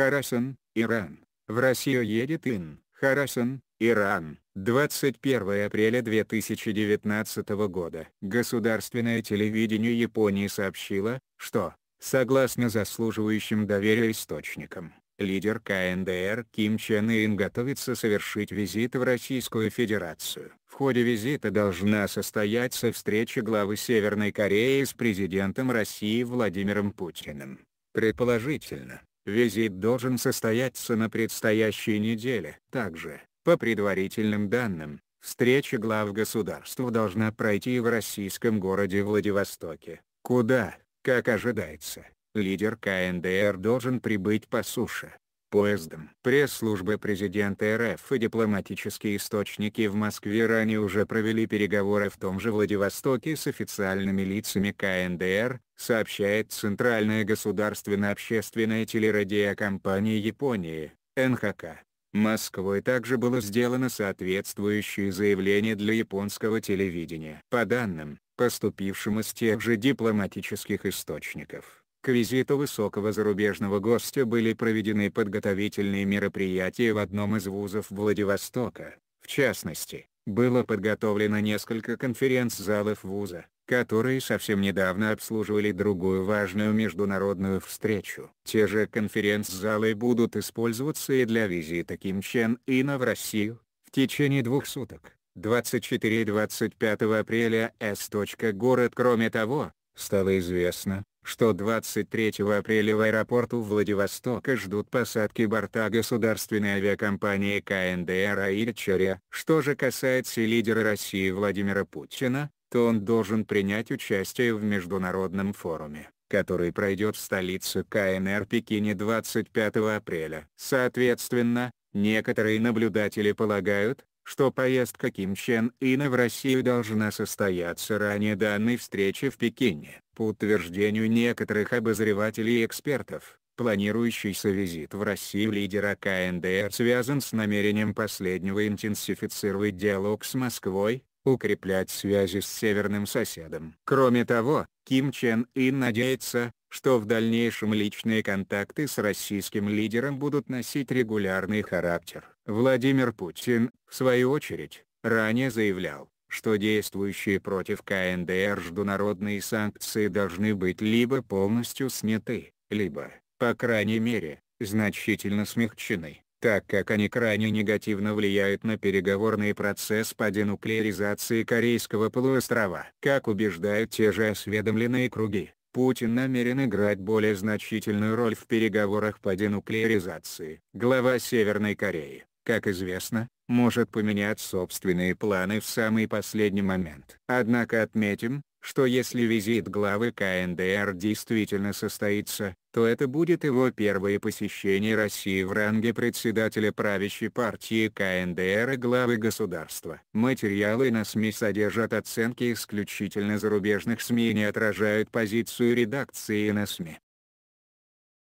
Харасан, Иран. В Россию едет Ин, Харасан, Иран. 21 апреля 2019 года. Государственное телевидение Японии сообщило, что, согласно заслуживающим доверия источникам, лидер КНДР Ким Чен Ын готовится совершить визит в Российскую Федерацию. В ходе визита должна состояться встреча главы Северной Кореи с президентом России Владимиром Путиным. Предположительно, Визит должен состояться на предстоящей неделе. Также, по предварительным данным, встреча глав государств должна пройти в российском городе Владивостоке, куда, как ожидается, лидер КНДР должен прибыть по суше поездом. Пресс-служба президента РФ и дипломатические источники в Москве ранее уже провели переговоры в том же Владивостоке с официальными лицами КНДР, сообщает Центральная государственная общественная телерадиокомпания Японии, НХК. Москвой также было сделано соответствующее заявление для японского телевидения. По данным, поступившим из тех же дипломатических источников, к визиту высокого зарубежного гостя были проведены подготовительные мероприятия в одном из вузов Владивостока. В частности, было подготовлено несколько конференц-залов вуза, которые совсем недавно обслуживали другую важную международную встречу. Те же конференц-залы будут использоваться и для визита Ким Чен Ина в Россию, в течение двух суток, 24-25 апреля С. Город Кроме того, стало известно, что 23 апреля в аэропорту Владивостока ждут посадки борта государственной авиакомпании КНДР «Аильчаря». Что же касается лидера России Владимира Путина, то он должен принять участие в международном форуме, который пройдет в столице КНР Пекине 25 апреля. Соответственно, некоторые наблюдатели полагают, что поездка Ким Чен Ина в Россию должна состояться ранее данной встречи в Пекине. По утверждению некоторых обозревателей и экспертов, планирующийся визит в Россию лидера КНДР связан с намерением последнего интенсифицировать диалог с Москвой, укреплять связи с северным соседом. Кроме того, Ким Чен Ин надеется, что в дальнейшем личные контакты с российским лидером будут носить регулярный характер. Владимир Путин, в свою очередь, ранее заявлял, что действующие против КНДР международные санкции должны быть либо полностью сняты, либо, по крайней мере, значительно смягчены, так как они крайне негативно влияют на переговорный процесс по денуклеаризации Корейского полуострова. Как убеждают те же осведомленные круги, Путин намерен играть более значительную роль в переговорах по денуклеаризации. Глава Северной Кореи, как известно, может поменять собственные планы в самый последний момент. Однако отметим, что если визит главы КНДР действительно состоится, то это будет его первое посещение России в ранге председателя правящей партии КНДР и главы государства. Материалы на СМИ содержат оценки исключительно зарубежных СМИ и не отражают позицию редакции на СМИ.